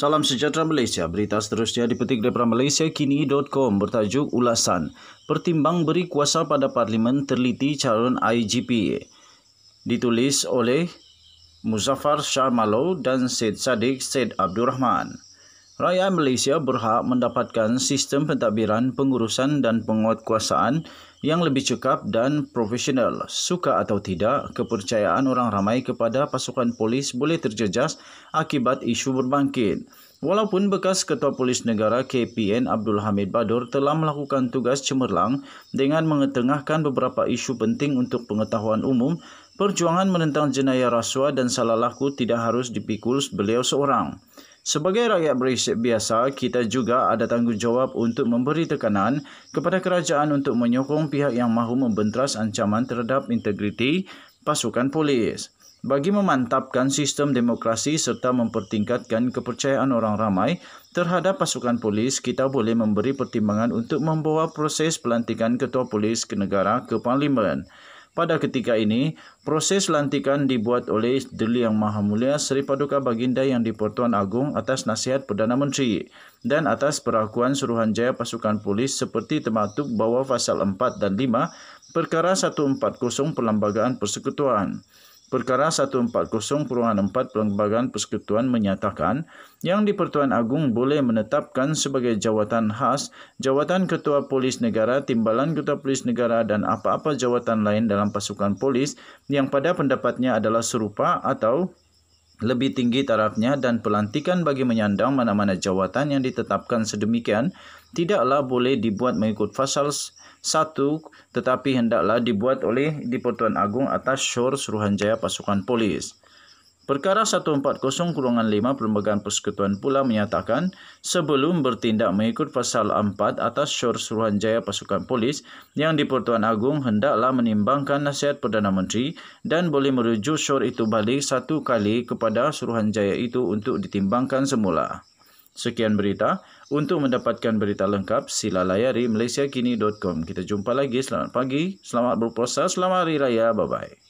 Salam sejahtera Malaysia. Berita seterusnya dipetik daripada Malaysia Kini.com bertajuk ulasan Pertimbang beri kuasa pada Parlimen terliti calon IGP. Ditulis oleh Muzaffar Sharmalo dan Said Sadiq Said Abdul Rahman. Rakyat Malaysia berhak mendapatkan sistem pentadbiran pengurusan dan penguatkuasaan yang lebih cekap dan profesional. Suka atau tidak, kepercayaan orang ramai kepada pasukan polis boleh terjejas akibat isu berbangkit. Walaupun bekas Ketua Polis Negara KPN Abdul Hamid Badur telah melakukan tugas cemerlang dengan mengetengahkan beberapa isu penting untuk pengetahuan umum, perjuangan menentang jenayah rasuah dan salah laku tidak harus dipikul beliau seorang. Sebagai rakyat berisik biasa, kita juga ada tanggungjawab untuk memberi tekanan kepada kerajaan untuk menyokong pihak yang mahu membentras ancaman terhadap integriti pasukan polis. Bagi memantapkan sistem demokrasi serta mempertingkatkan kepercayaan orang ramai terhadap pasukan polis, kita boleh memberi pertimbangan untuk membawa proses pelantikan ketua polis ke negara ke parlimen. Pada ketika ini, proses lantikan dibuat oleh Deli Yang Maha Mulia Seri Paduka Baginda Yang di-Pertuan Agung atas nasihat Perdana Menteri dan atas perakuan Suruhanjaya Pasukan Polis seperti termaktub bawah pasal 4 dan 5 Perkara 140 Perlembagaan Persekutuan. Perkara perubahan 140.4 Perlembagaan Persekutuan menyatakan yang di-Pertuan Agung boleh menetapkan sebagai jawatan khas jawatan Ketua Polis Negara, Timbalan Ketua Polis Negara dan apa-apa jawatan lain dalam pasukan polis yang pada pendapatnya adalah serupa atau lebih tinggi tarafnya dan pelantikan bagi menyandang mana-mana jawatan yang ditetapkan sedemikian tidaklah boleh dibuat mengikut fasal satu, tetapi hendaklah dibuat oleh Dipertuan Agung atas Syur Suruhanjaya Pasukan Polis. Perkara 140-5 Perlembagaan Persekutuan pula menyatakan sebelum bertindak mengikut pasal 4 atas Syur Suruhanjaya Pasukan Polis yang di-Pertuan Agung hendaklah menimbangkan nasihat Perdana Menteri dan boleh merujuk Syur itu balik satu kali kepada Suruhanjaya itu untuk ditimbangkan semula. Sekian berita. Untuk mendapatkan berita lengkap, sila layari malaysiakini.com. Kita jumpa lagi. Selamat pagi. Selamat berpuasa. Selamat hari raya. Bye-bye.